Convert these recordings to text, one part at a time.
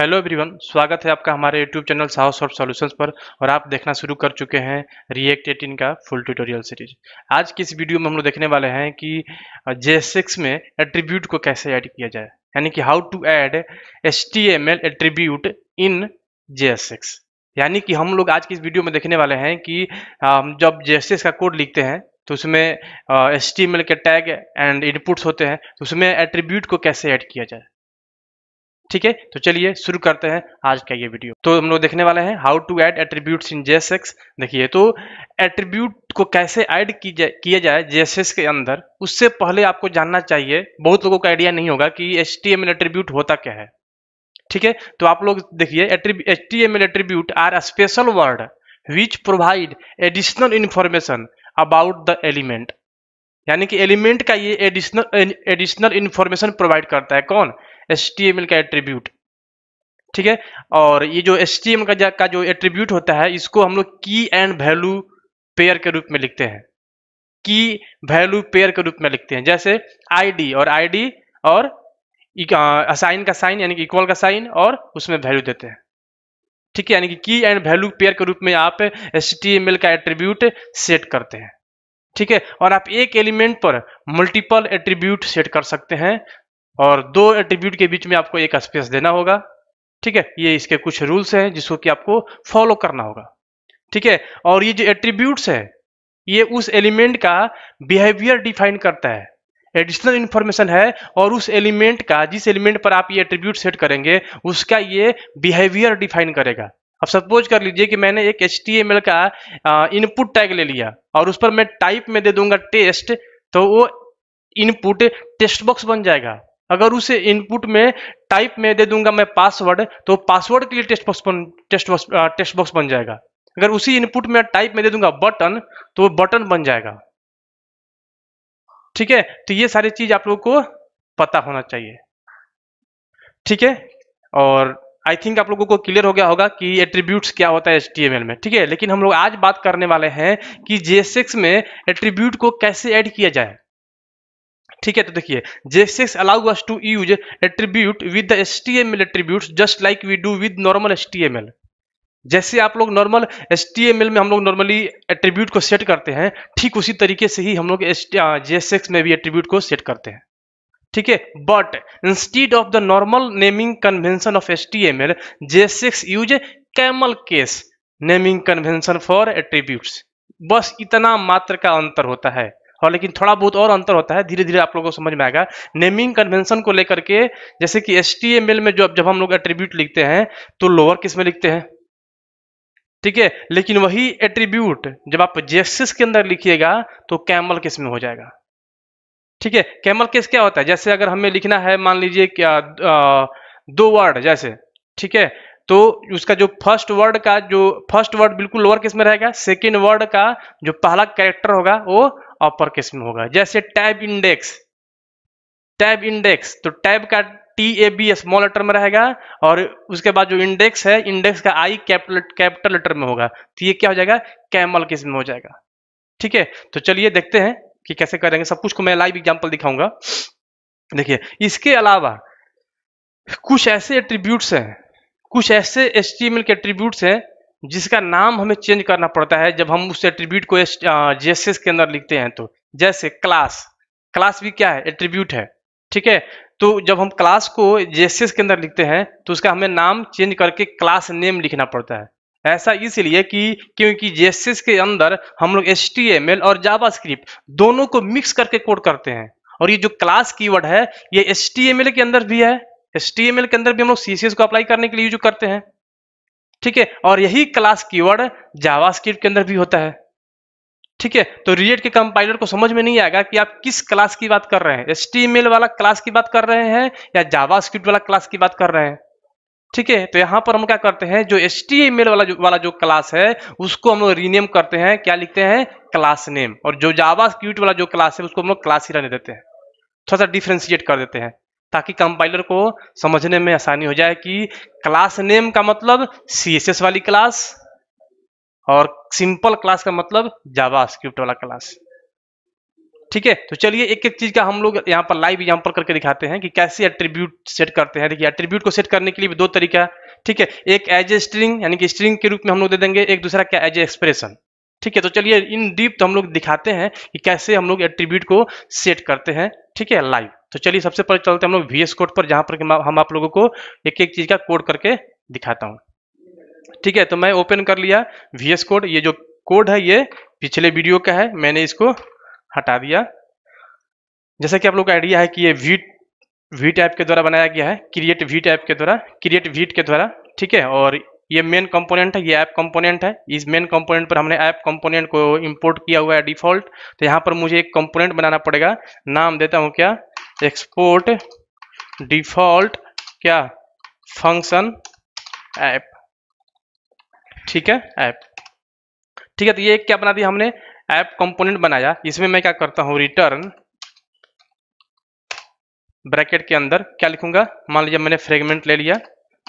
hello everyone स्वागत है आपका हमारे YouTube channel Sahas of Solutions पर और आप देखना शुरू कर चुके हैं रिएक्ट एटीन का फुल ट्यूटोरियल सीरीज आज की इस वीडियो में हम लोग देखने वाले हैं कि जे सिक्स में एट्रीब्यूट को कैसे ऐड किया जाए यानी कि how to add S T M L attribute in J six यानी कि हम लोग आज की इस वीडियो में देखने वाले हैं कि हम जब जे का कोड लिखते हैं तो उसमें एस टी एम एल के टैग एंड इनपुट्स होते हैं तो उसमें एट्रीब्यूट को कैसे ऐड किया जाए ठीक है तो चलिए शुरू करते हैं आज का ये वीडियो तो हम लोग देखने वाले हैं how to add attributes in JS देखिए तो एट्रीब्यूट को कैसे ऐड किया जाए जेएसएस के अंदर उससे पहले आपको जानना चाहिए बहुत लोगों का आइडिया नहीं होगा कि एच टी एट्रीब्यूट होता क्या है ठीक है तो आप लोग देखिए H T attribute are special word which provide additional information about the element यानी कि एलिमेंट का ये एडिशनल एडिशनल इन्फॉर्मेशन प्रोवाइड करता है कौन एल का एट्रीब्यूट ठीक है और ये जो एम का, का जो एट्रीब्यूट होता है इसको हम लोग की एंड वैल्यू पेयर के रूप में लिखते हैं की वैल्यू पेयर के रूप में लिखते हैं जैसे आईडी और आईडी और असाइन का साइन यानी कि इक्वल का साइन और उसमें वैल्यू देते हैं ठीक है यानी कि की एंड वैल्यू पेयर के रूप में आप एल का एट्रीब्यूट सेट करते हैं ठीक है और आप एक एलिमेंट पर मल्टीपल एट्रीब्यूट सेट कर सकते हैं और दो एट्रीब्यूट के बीच में आपको एक स्पेस देना होगा ठीक है ये इसके कुछ रूल्स हैं जिसको कि आपको फॉलो करना होगा ठीक है और ये जो एट्रीब्यूट्स है ये उस एलिमेंट का बिहेवियर डिफाइन करता है एडिशनल इन्फॉर्मेशन है और उस एलिमेंट का जिस एलिमेंट पर आप ये एट्रीब्यूट सेट करेंगे उसका ये बिहेवियर डिफाइन करेगा अब सपोज कर लीजिए कि मैंने एक एच का इनपुट टैग ले लिया और उस पर मैं टाइप में दे दूंगा टेस्ट तो वो इनपुट टेस्ट बॉक्स बन जाएगा अगर उसे इनपुट में टाइप में दे दूंगा मैं पासवर्ड तो पासवर्ड के लिए टेस्ट बॉक्स बन टेस्ट बॉक्स टेस्ट बॉक्स बन जाएगा अगर उसी इनपुट में टाइप में दे दूंगा बटन तो वो बटन बन जाएगा ठीक है तो ये सारी चीज आप लोगों को पता होना चाहिए ठीक है और आई थिंक आप लोगों को क्लियर हो गया होगा कि एट्रीब्यूट्स क्या होता है एच में ठीक है लेकिन हम लोग आज बात करने वाले हैं कि जे में एट्रीब्यूट को कैसे ऐड किया जाए ठीक है तो देखिए six allow us to use attribute with the S T M L attribute just like we do with normal S T M L जैसे आप लोग नॉर्मल एस में हम लोग नॉर्मली एट्रीब्यूट को सेट करते हैं ठीक उसी तरीके से ही हम लोग सिक्स में भी एट्रीब्यूट को सेट करते हैं ठीक है but instead of the normal naming convention of S T M L six use camel case naming convention for attribute बस इतना मात्र का अंतर होता है और लेकिन थोड़ा बहुत और अंतर होता है धीरे धीरे आप लोगों को समझ में आएगा नेमिंग कन्वेंशन को लेकर के जैसे कि एस में जो जब हम लोग एट्रीब्यूट लिखते हैं तो लोअर किस में लिखते हैं ठीक है लेकिन वही एट्रीब्यूट जब आप जेसिस के अंदर लिखिएगा तो कैमल किस में हो जाएगा ठीक है कैमल केस क्या होता है जैसे अगर हमें लिखना है मान लीजिए क्या दो वर्ड जैसे ठीक है तो उसका जो फर्स्ट वर्ड का जो फर्स्ट वर्ड बिल्कुल लोअर केस में रहेगा सेकेंड वर्ड का जो पहला कैरेक्टर होगा वो अपर केस में होगा जैसे टैब इंडेक्स टैब इंडेक्स तो टैब का T A B small letter में रहेगा और उसके बाद जो इंडेक्स है इंडेक्स का आई कैपिटल कैपिटल लेटर में होगा तो ये क्या हो जाएगा कैमल केस में हो जाएगा ठीक है तो चलिए देखते हैं कि कैसे करेंगे सब कुछ को मैं लाइव एग्जाम्पल दिखाऊंगा देखिए इसके अलावा कुछ ऐसे एट्रीब्यूट्स हैं कुछ ऐसे एच के एट्रीब्यूट्स हैं जिसका नाम हमें चेंज करना पड़ता है जब हम उस एट्रीब्यूट को जेसेस के अंदर लिखते हैं तो जैसे क्लास क्लास भी क्या है एट्रीब्यूट है ठीक है तो जब हम क्लास को जेसेस के अंदर लिखते हैं तो उसका हमें नाम चेंज करके क्लास नेम लिखना पड़ता है ऐसा इसलिए कि क्योंकि जेसेस के अंदर हम लोग एल और स्क्रिप्ट दोनों को मिक्स करके कोड करते हैं और ये जो क्लास कीवर्ड है ये एल के अंदर भी है एल के अंदर भी हम लोग सी को अप्लाई करने के लिए यूज करते हैं ठीक है और यही क्लास कीवर्ड जावास्क्रिप्ट के अंदर भी होता है ठीक है तो रिएक्ट के कंपाइलर को समझ में नहीं आएगा कि आप किस क्लास की बात कर रहे हैं एस वाला क्लास की बात कर रहे हैं या जावास्क्रिप्ट वाला क्लास की बात कर रहे हैं ठीक है तो यहां पर हम क्या करते हैं जो एस वाला जो वाला जो क्लास है उसको हम लोग रीनेम करते हैं क्या लिखते हैं क्लास नेम और जो जावा वाला जो क्लास है उसको हम लोग क्लास ही रहने देते हैं थोड़ा सा डिफ्रेंशिएट कर देते हैं ताकि कंपाइलर को समझने में आसानी हो जाए कि क्लास नेम का मतलब एस वाली क्लास और सिंपल क्लास का मतलब जावा वाला क्लास ठीक है तो चलिए एक एक चीज का हम लोग यहाँ पर लाइव एग्जाम्पल करके दिखाते हैं कि कैसे एट्रीब्यूट सेट करते हैं देखिए एट्रीब्यूट को सेट करने के लिए भी दो तरीका ठीक है एक एज ए स्ट्रिंग यानी कि स्ट्रिंग के रूप में हम लोग दे देंगे एक दूसरा क्या एज ए एक्सप्रेशन ठीक है तो चलिए इन डीप तो हम लोग दिखाते हैं कि कैसे हम लोग एट्रीब्यूट को सेट करते हैं ठीक है लाइव तो चलिए सबसे पहले चलते हम लोग वी कोड पर जहाँ पर हम आप लोगों को एक एक चीज़ का कोड करके दिखाता हूँ ठीक है तो मैं ओपन कर लिया वी कोड ये जो कोड है ये पिछले वीडियो का है मैंने इसको हटा दिया जैसा कि आप लोग का आइडिया है कि ये वी वी टाइप के द्वारा बनाया गया है क्रिएट वी टाइप के द्वारा क्रिएट वीट के द्वारा ठीक है और ये मेन कंपोनेंट है ये ऐप कंपोनेंट है इस मेन कंपोनेंट पर हमने ऐप कंपोनेंट को इंपोर्ट किया हुआ है डिफॉल्ट तो यहाँ पर मुझे एक कंपोनेंट बनाना पड़ेगा नाम देता हूँ क्या एक्सपोर्ट डिफॉल्ट क्या फंक्शन ऐप ठीक है ऐप ठीक है तो ये क्या बना दिया हमने ऐप कंपोनेंट बनाया इसमें मैं क्या करता हूं रिटर्न ब्रैकेट के अंदर क्या लिखूंगा मान लीजिए मैंने फ्रेगमेंट ले लिया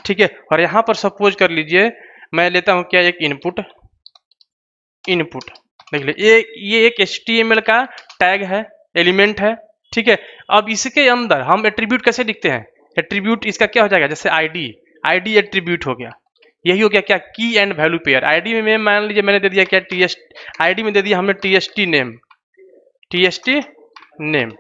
ठीक है और यहां पर सपोज कर लीजिए मैं लेता हूं क्या एक इनपुट इनपुट देख लीजिए ये ये एक एच का टैग है एलिमेंट है ठीक है अब इसके अंदर हम एट्रीब्यूट कैसे लिखते हैं एट्रीब्यूट इसका क्या हो जाएगा जैसे आईडी आईडी एट्रीब्यूट हो गया यही हो गया क्या की एंड वैल्यू पेयर आईडी में मान लीजिए मैंने दे दिया क्या टी एस आईडी में दे दिया हमने T S T name T S T name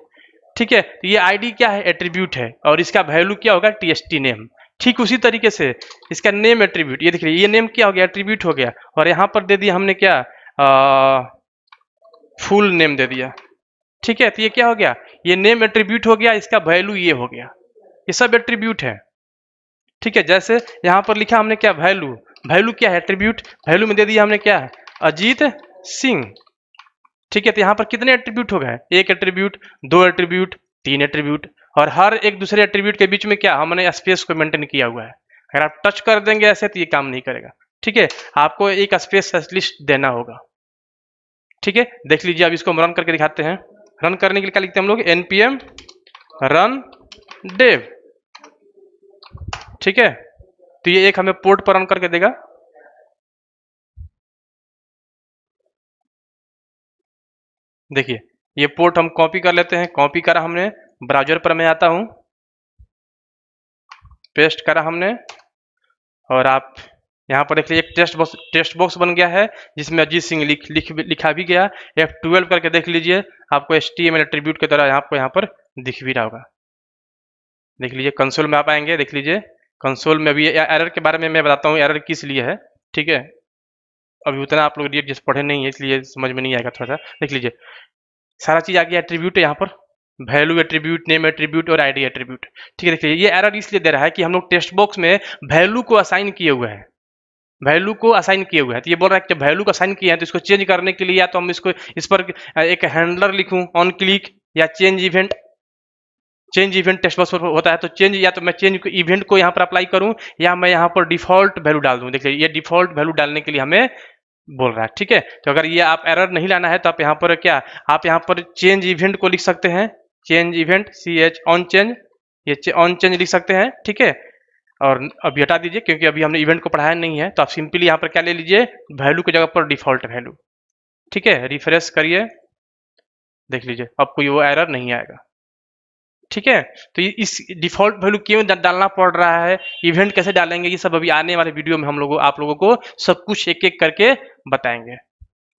ठीक है तो ये ये आईडी क्या है एट्रीब्यूट है और इसका वैल्यू क्या होगा टी एस टी नेम ठीक उसी तरीके से इसका नेम एट्रीब्यूट ये देख लीजिए ये नेम क्या हो गया एट्रीब्यूट हो गया और यहाँ पर दे दिया हमने क्या फुल नेम दे दिया ठीक है तो ये क्या हो गया ये नेम एट्रीब्यूट हो गया इसका वैल्यू ये हो गया ये सब एट्रीब्यूट है ठीक है जैसे यहाँ पर लिखा हमने क्या वैल्यू वैल्यू क्या है एट्रीब्यूट वैल्यू में दे दिया हमने क्या है अजीत सिंह ठीक है तो यहां पर कितने एट्रीब्यूट हो गए एक एट्रीब्यूट दो एट्रीब्यूट तीन एट्रीब्यूट और हर एक दूसरे एट्रीब्यूट के बीच में क्या हमने स्पेस को मेंटेन किया हुआ है अगर आप टच कर देंगे ऐसे तो ये काम नहीं करेगा ठीक है आपको एक स्पेस लिस्ट देना होगा ठीक है देख लीजिए आप इसको रन करके दिखाते हैं रन करने के लिए क्या लिखते हैं हम लोग एनपीएम रन dev ठीक है तो ये एक हमें पोर्ट पर रन करके देगा देखिए ये पोर्ट हम कॉपी कर लेते हैं कॉपी करा हमने ब्राउजर पर मैं आता हूं पेस्ट करा हमने और आप यहाँ पर देख लीजिए एक टेस्ट बॉक्स टेस्ट बॉक्स बन गया है जिसमें अजीत सिंह लिख, लिख लिखा भी गया एफ ट्वेल्व करके देख लीजिए आपको S T M L attribute द्वारा यहाँ आपको यहाँ पर दिख भी रहा होगा देख लीजिए कंसोल में आप आएंगे देख लीजिए कंसोल में अभी एरर के बारे में मैं बताता हूँ एरर किस लिए है ठीक है अभी उतना आप लोग रिएक्ट जैसे पढ़े नहीं है इसलिए समझ में नहीं आएगा थोड़ा सा देख लीजिए सारा चीज़ आ गया एट्रीब्यूट है यहाँ पर वैल्यू एट्रीब्यूट नेम एट्रीब्यूट और आईडी एट्रीब्यूट ठीक है देख लीजिए ये एरर इसलिए दे रहा है कि हम लोग टेस्ट बॉक्स में वैल्यू को असाइन किए हुए हैं वैल्यू को असाइन किए हुए हैं तो ये बोल रहा है कि वैल्यू को असाइन किया है तो इसको चेंज करने के लिए या तो हम इसको इस पर एक हैंडलर लिखूं ऑन क्लिक या change event change event test box पर होता है तो चेंज या तो मैं चेंज इवेंट को यहाँ पर अप्लाई करूँ या मैं यहाँ पर डिफॉल्ट वैल्यू डाल दूँ देखिए ये डिफॉल्ट वैल्यू डालने के लिए हमें बोल रहा है ठीक है तो अगर ये आप एरर नहीं लाना है तो आप यहाँ पर क्या आप यहाँ पर चेंज इवेंट को लिख सकते हैं change event C H on change ये ऑन चेंज लिख सकते हैं ठीक है और अभी हटा दीजिए क्योंकि अभी हमने इवेंट को पढ़ाया नहीं है तो आप सिंपली यहाँ पर क्या ले लीजिए वैल्यू की जगह पर डिफॉल्ट वैल्यू ठीक है रिफ्रेश करिए देख लीजिए अब कोई वो एरर नहीं आएगा ठीक है तो इस डिफॉल्ट वैल्यू क्यों डालना पड़ रहा है इवेंट कैसे डालेंगे ये सब अभी आने वाले वीडियो में हम लोगों आप लोगों को सब कुछ एक एक करके बताएंगे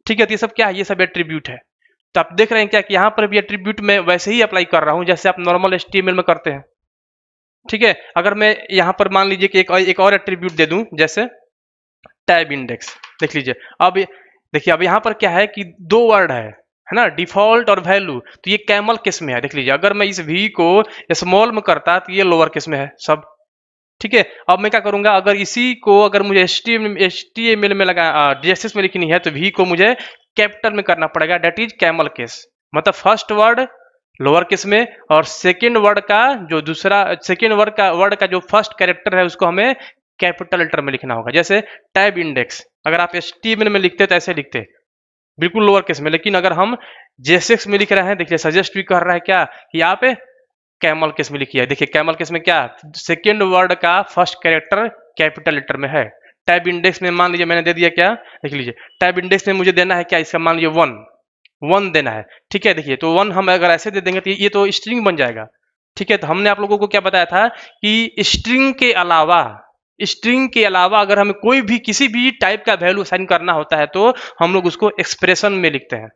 ठीक है तो ये सब क्या है ये सब एट्रीब्यूट है तो आप देख रहे हैं क्या कि यहाँ पर भी एट्रीब्यूट में वैसे ही अप्लाई कर रहा हूँ जैसे आप नॉर्मल एस में करते हैं ठीक है अगर मैं यहाँ पर मान लीजिए कि एक एक और एट्रीब्यूट दे दूं जैसे टैब इंडेक्स देख लीजिए अब देखिए अब यहां पर क्या है कि दो वर्ड है है ना डिफॉल्ट और वैल्यू तो ये कैमल किस में है देख लीजिए अगर मैं इस वी को स्मॉल में करता तो ये लोअर किस में है सब ठीक है अब मैं क्या करूंगा अगर इसी को अगर मुझे S T S T M L में लगा डीएसएस में लिखनी है तो वी को मुझे कैपिटल में करना पड़ेगा डेट इज कैमल केस मतलब फर्स्ट वर्ड लोअर केस में और सेकेंड वर्ड का जो दूसरा सेकेंड वर्ड का वर्ड का जो फर्स्ट कैरेक्टर है उसको हमें कैपिटल लेटर में लिखना होगा जैसे टैब इंडेक्स अगर आप एस में लिखते तो ऐसे लिखते बिल्कुल लोअर केस में लेकिन अगर हम जेसेक्स में लिख रहे हैं देखिए सजेस्ट भी कर रहा है क्या कि यहाँ पे कैमल केस में लिखी है देखिए कैमल केस में क्या सेकेंड वर्ड का फर्स्ट कैरेक्टर कैपिटल लेटर में है टैब इंडेक्स में मान लीजिए मैंने दे दिया क्या लिख लीजिए टैब इंडेक्स में मुझे देना है क्या इसका मान लीजिए वन वन देना है ठीक है देखिए तो वन हम अगर ऐसे दे देंगे तो ये तो स्ट्रिंग बन जाएगा ठीक है तो हमने आप लोगों को क्या बताया था कि स्ट्रिंग के अलावा स्ट्रिंग के अलावा अगर हमें कोई भी किसी भी टाइप का वैल्यू साइन करना होता है तो हम लोग उसको एक्सप्रेशन में लिखते हैं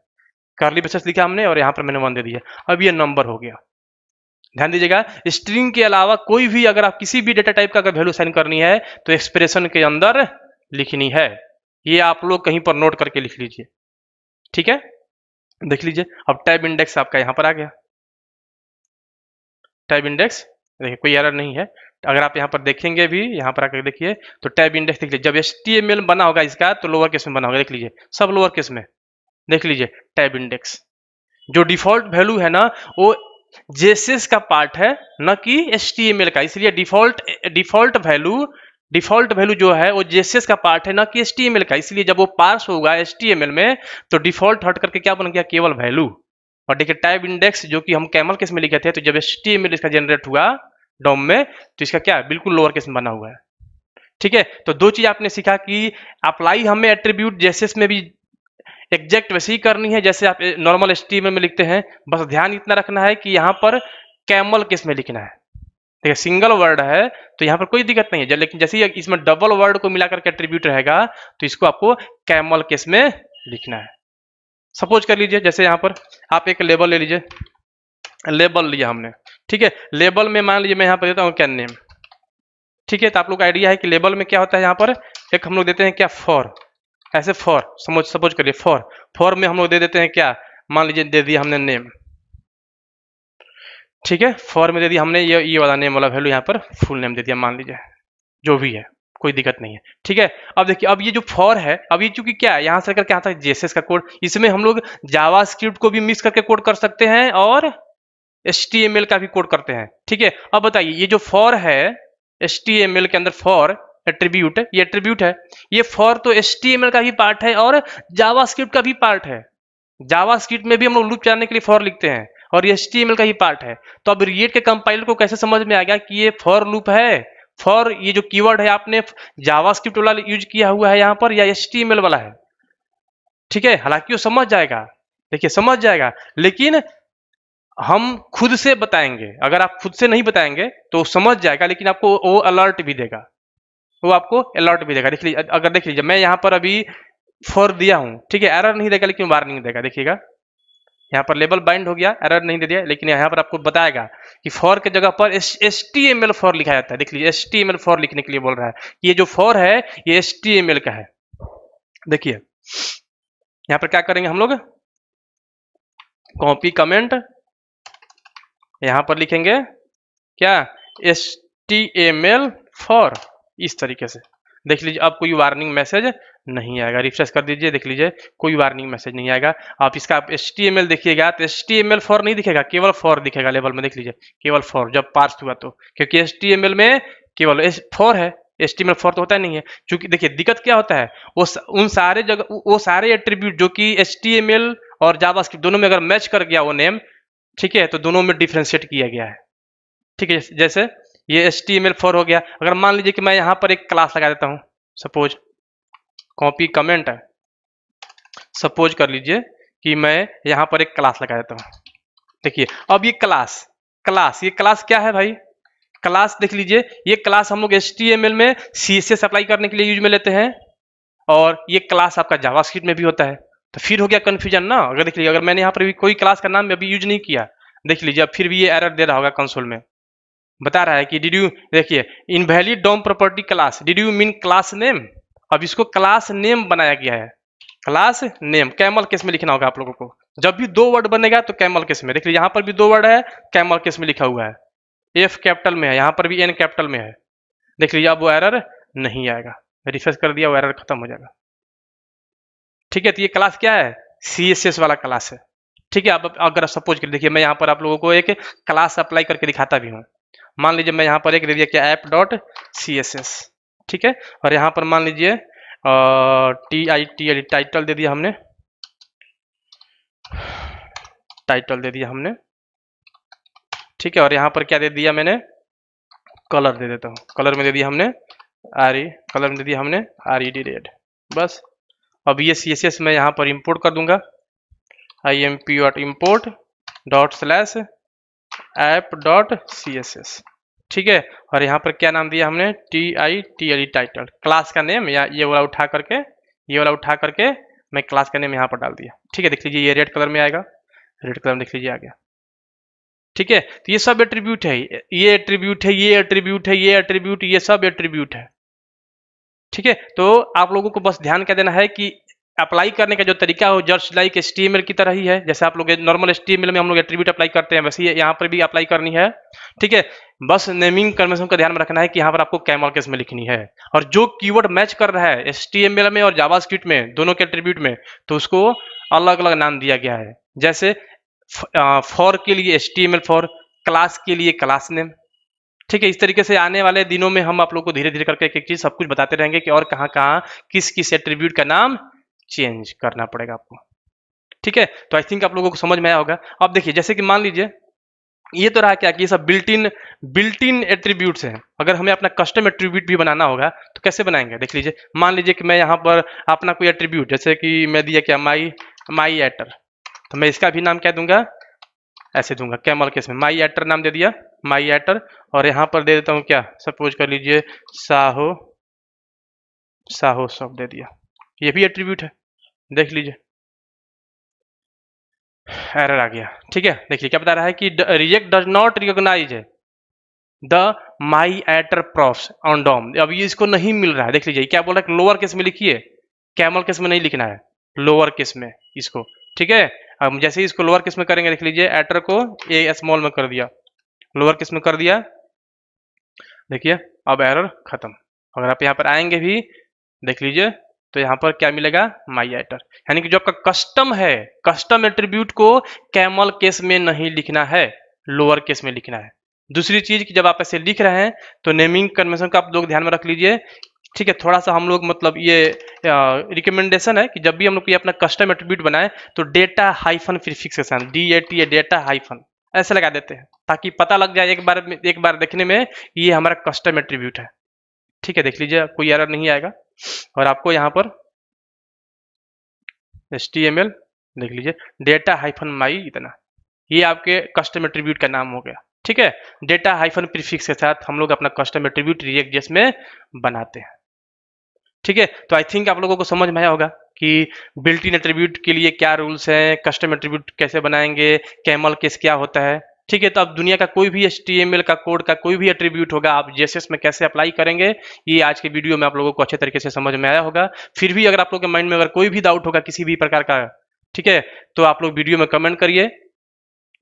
कार्ली बचस लिखा हमने और यहाँ पर मैंने वन दे दिया अब ये नंबर हो गया ध्यान दीजिएगा स्ट्रिंग के अलावा कोई भी अगर आप किसी भी डेटा टाइप का अगर वैल्यू साइन करनी है तो एक्सप्रेशन के अंदर लिखनी है ये आप लोग कहीं पर नोट करके लिख लीजिए ठीक है देख लीजिए अब टैब इंडेक्स आपका यहां पर आ गया टैब इंडेक्स देखिए कोई एरर नहीं है अगर आप यहां पर देखेंगे भी यहां पर आकर देखिए तो टैब इंडेक्स देख लीजिए जब एस टी एम एल बना होगा इसका तो लोअर केस में बना होगा देख लीजिए सब लोअर केस में देख लीजिए टैब इंडेक्स जो डिफॉल्ट वैल्यू है ना वो जेसेस का पार्ट है न कि एस टी एम एल का इसलिए default default value default value जो है वो जेसीएस का पार्ट है ना कि एस का इसलिए जब वो पास होगा एस में तो डिफॉल्ट हट करके क्या बन गया केवल वैल्यू और देखिए टाइप इंडेक्स जो कि हम कैमल केस में लिखे थे तो जब एस इसका जनरेट हुआ डॉम में तो इसका क्या बिल्कुल लोअर केस में बना हुआ है ठीक है तो दो चीज आपने सीखा कि अप्लाई हमें एट्रीब्यूट जेसेस में भी एग्जैक्ट वैसे ही करनी है जैसे आप नॉर्मल एस में लिखते हैं बस ध्यान इतना रखना है कि यहाँ पर कैमल केस में लिखना है ठीक है सिंगल वर्ड है तो यहाँ पर कोई दिक्कत नहीं है लेकिन जैसे इसमें डबल वर्ड को मिलाकर के एट्रीब्यूट रहेगा तो इसको आपको कैमल केस में लिखना है सपोज कर लीजिए जैसे यहाँ पर आप एक लेबल ले लीजिए लेबल लिया हमने ठीक है लेबल में मान लीजिए मैं यहाँ पर देता हूँ क्या नेम ठीक है तो आप लोग आइडिया है कि लेबल में क्या होता है यहाँ पर एक हम लोग देते हैं क्या फॉर ऐसे फॉर समझ सपोज करिए फॉर फॉर में हम लोग दे देते हैं क्या मान लीजिए दे दिया हमने नेम ठीक है फॉर में दे दिया हमने ये ये वाला नेम वाला वैल्यू यहाँ पर फुल नेम दे दिया मान लीजिए जो भी है कोई दिक्कत नहीं है ठीक है अब देखिए अब ये जो फॉर है अब ये चूंकि क्या है यहाँ से करके यहाँ तक जेसेस का कोड इसमें हम लोग जावा को भी मिक्स करके कोड कर सकते हैं और एल का भी कोड करते हैं ठीक है अब बताइए ये जो फॉर है एल के अंदर फॉर एट्रीब्यूट ये एट्रीब्यूट है ये फॉर तो एल का भी पार्ट है और जावा का भी पार्ट है जावा में भी हम लोग लूप चलाने के लिए फॉर लिखते हैं और ये एच का ही पार्ट है तो अब रिएट के कंपाइलर को कैसे समझ में आ गया कि ये फॉर लूप है फॉर ये जो कीवर्ड है आपने जावास्क्रिप्ट वाला यूज किया हुआ है यहाँ पर या एच वाला है ठीक है हालांकि वो समझ जाएगा देखिए समझ जाएगा लेकिन हम खुद से बताएंगे अगर आप खुद से नहीं बताएंगे तो समझ जाएगा लेकिन आपको वो अलर्ट भी देगा वो आपको अलर्ट भी देगा देख लीजिए अगर देख लीजिए मैं यहाँ पर अभी फॉर दिया हूँ ठीक है एरर नहीं देगा लेकिन वार्निंग देगा देखिएगा यहाँ पर लेबल बाइंड हो गया एरर नहीं दे दिया लेकिन यहाँ पर आपको बताएगा कि फॉर के जगह पर S T M L for लिखा जाता है देख लीजिए S T M L for लिखने के लिए बोल रहा है ये जो फॉर है ये एस टी एम एल का है देखिए यहाँ पर क्या करेंगे हम लोग कॉपी कमेंट यहाँ पर लिखेंगे क्या S T M L for इस तरीके से देख लीजिए अब कोई वार्निंग मैसेज नहीं आएगा रिफ्रेश कर दीजिए देख लीजिए कोई वार्निंग मैसेज नहीं आएगा आप इसका आप एल देखिएगा तो एस फॉर नहीं दिखेगा केवल फॉर दिखेगा लेवल में देख लीजिए केवल फॉर जब पार्स हुआ तो क्योंकि एस में केवल फॉर है एस टी फॉर तो होता ही नहीं है क्योंकि देखिए दिक्कत क्या होता है वो उन सारे जगह वो सारे एट्रीब्यूट जो कि एस और जावास्क्रिप्ट दोनों में अगर मैच कर गया वो नेम ठीक है तो दोनों में डिफ्रेंशिएट किया गया है ठीक है जैसे ये S T M L for हो गया अगर मान लीजिए कि मैं यहाँ पर एक क्लास लगा देता हूँ सपोज कॉपी कमेंट है सपोज कर लीजिए कि मैं यहाँ पर एक क्लास लगा देता हूँ देखिए अब ये क्लास क्लास ये क्लास क्या है भाई क्लास देख लीजिए ये क्लास हम लोग एल में सी एस अप्लाई करने के लिए यूज में लेते हैं और ये क्लास आपका जावास्क्रिप्ट में भी होता है तो फिर हो गया कन्फ्यूजन ना अगर देख लीजिए अगर मैंने यहाँ पर भी कोई क्लास का नाम अभी यूज नहीं किया देख लीजिए अब फिर भी ये एरर दे रहा होगा कंसोल में बता रहा है कि डिड यू देखिए invalid DOM property class did you mean class name अब इसको क्लास नेम बनाया गया है क्लास नेम कैमल केस में लिखना होगा आप लोगों को जब भी दो वर्ड बनेगा तो कैमल केस में देखिए यहाँ पर भी दो वर्ड है कैमल केस में लिखा हुआ है एफ कैपिटल में है यहाँ पर भी एन कैपिटल में है देख लीजिए अब वो एरर नहीं आएगा रिफ्रेश कर दिया वो एरर खत्म हो जाएगा ठीक है तो ये क्लास क्या है सी एस एस वाला क्लास है ठीक है अब अगर सपोज कर देखिए मैं यहाँ पर आप लोगों को एक क्लास अप्लाई करके दिखाता भी हूँ मान लीजिए मैं यहाँ पर एक दे दिया क्या app dot C S S ठीक है और यहाँ पर मान लीजिए T I T L title दे दिया हमने टाइटल दे दिया हमने ठीक है और यहाँ पर क्या दे दिया मैंने कलर दे देता हूँ कलर में दे दिया हमने आर ई कलर में दे दिया हमने R E D red bus अब ये सी एस एस मैं यहाँ पर इंपोर्ट कर दूंगा I M P dot import dot slash app dot C S S ठीक है और यहाँ पर क्या नाम दिया हमने T I T L title class का नेम या ये वाला उठा करके ये वाला उठा करके मैं क्लास का नेम यहाँ पर डाल दिया ठीक है देख लीजिए ये रेड कलर में आएगा रेड कलर में देख लीजिए आ गया ठीक है तो ये सब एट्रीब्यूट है ये एट्रीब्यूट है ये एट्रीब्यूट है ये एट्रीब्यूट ये सब एट्रीब्यूट है ठीक है तो आप लोगों को बस ध्यान क्या देना है कि अप्लाई करने का जो तरीका हो जस्ट लाइक स्टीमल की तरह ही है जैसे आप लोग नॉर्मल स्टीमल में हम लोग एट्रीब्यूट अप्लाई करते हैं वैसे ही यहाँ पर भी अप्लाई करनी है ठीक है बस नेमिंग कन्वेंशन का ध्यान में रखना है कि यहाँ पर आपको कैमल केस में लिखनी है और जो कीवर्ड मैच कर रहा है एस में और जावा में दोनों के एट्रीब्यूट में तो उसको अलग अलग नाम दिया गया है जैसे फॉर के लिए एस फॉर क्लास के लिए क्लास नेम ठीक है इस तरीके से आने वाले दिनों में हम आप लोग को धीरे धीरे करके एक एक चीज सब कुछ बताते रहेंगे कि और कहाँ कहाँ किस किस एट्रीब्यूट का नाम चेंज करना पड़ेगा आपको ठीक है तो आई थिंक आप लोगों को समझ में आया होगा अब देखिए जैसे कि मान लीजिए ये तो रहा क्या कि ये सब built in built in attributes हैं अगर हमें अपना कस्टम एट्रीब्यूट भी बनाना होगा तो कैसे बनाएंगे देख लीजिए मान लीजिए कि मैं यहाँ पर अपना कोई एट्रीब्यूट जैसे कि मैं दिया क्या माई माई एटर तो मैं इसका भी नाम क्या दूंगा ऐसे दूंगा कैमल केस में माई एटर नाम दे दिया माई एटर और यहाँ पर दे देता हूँ क्या सपोज कर लीजिए साहो साहो सब दे दिया ये भी एट्रीब्यूट है देख लीजिए एरर आ गया ठीक है देखिए क्या बता रहा है कि React does not recognise the my attr props on DOM अब ये इसको नहीं मिल रहा है देख लीजिए क्या बोल रहा है लोअर केस में लिखिए कैमल केस में नहीं लिखना है लोअर केस में इसको ठीक है अब जैसे ही इसको लोअर केस में करेंगे देख लीजिए एटर को ए स्मॉल में कर दिया लोअर केस में कर दिया देखिए अब एरर खत्म अगर आप यहाँ पर आएंगे भी देख लीजिए तो यहां पर क्या मिलेगा माई आइटर यानी कि जो आपका कस्टम है कस्टम एट्रीब्यूट को कैमल केस में नहीं लिखना है लोअर केस में लिखना है दूसरी चीज कि जब आप ऐसे लिख रहे हैं तो नेमिंग कन्वेंशन का आप लोग ध्यान में रख लीजिए ठीक है थोड़ा सा हम लोग मतलब ये रिकमेंडेशन है कि जब भी हम लोग अपना कस्टम एट्रीब्यूट बनाए तो डेटा हाइफन फिर के D A T A data hyphen ऐसे लगा देते हैं ताकि पता लग जाए एक बार एक बार देखने में ये हमारा कस्टम एट्रीब्यूट है ठीक है देख लीजिए कोई एरर नहीं आएगा और आपको यहाँ पर एस टी एम एल देख लीजिए डेटा हाइफन माई इतना ये आपके कस्टम एट्रीब्यूट का नाम हो गया ठीक है डेटा हाइफन प्रीफिक्स के साथ हम लोग अपना कस्टम एट्रीब्यूट रिएक्ट जेस में बनाते हैं ठीक है तो आई थिंक आप लोगों को समझ में आया होगा कि बिल्ट इन एट्रीब्यूट के लिए क्या रूल्स हैं कस्टम एट्रीब्यूट कैसे बनाएंगे कैमल केस क्या होता है ठीक है तो अब दुनिया का कोई भी एच का कोड का कोई भी एट्रीब्यूट होगा आप जेसेस में कैसे अप्लाई करेंगे ये आज के वीडियो में आप लोगों को अच्छे तरीके से समझ में आया होगा फिर भी अगर आप लोग के माइंड में अगर कोई भी डाउट होगा किसी भी प्रकार का ठीक है तो आप लोग वीडियो में कमेंट करिए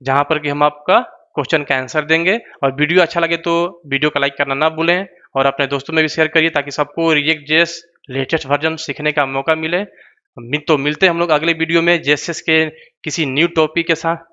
जहां पर कि हम आपका क्वेश्चन का आंसर देंगे और वीडियो अच्छा लगे तो वीडियो का लाइक करना ना भूलें और अपने दोस्तों में भी शेयर करिए ताकि सबको रिएक्ट जेस लेटेस्ट वर्जन सीखने का मौका मिले तो मिलते हैं हम लोग अगले वीडियो में जेसेस के किसी न्यू टॉपिक के साथ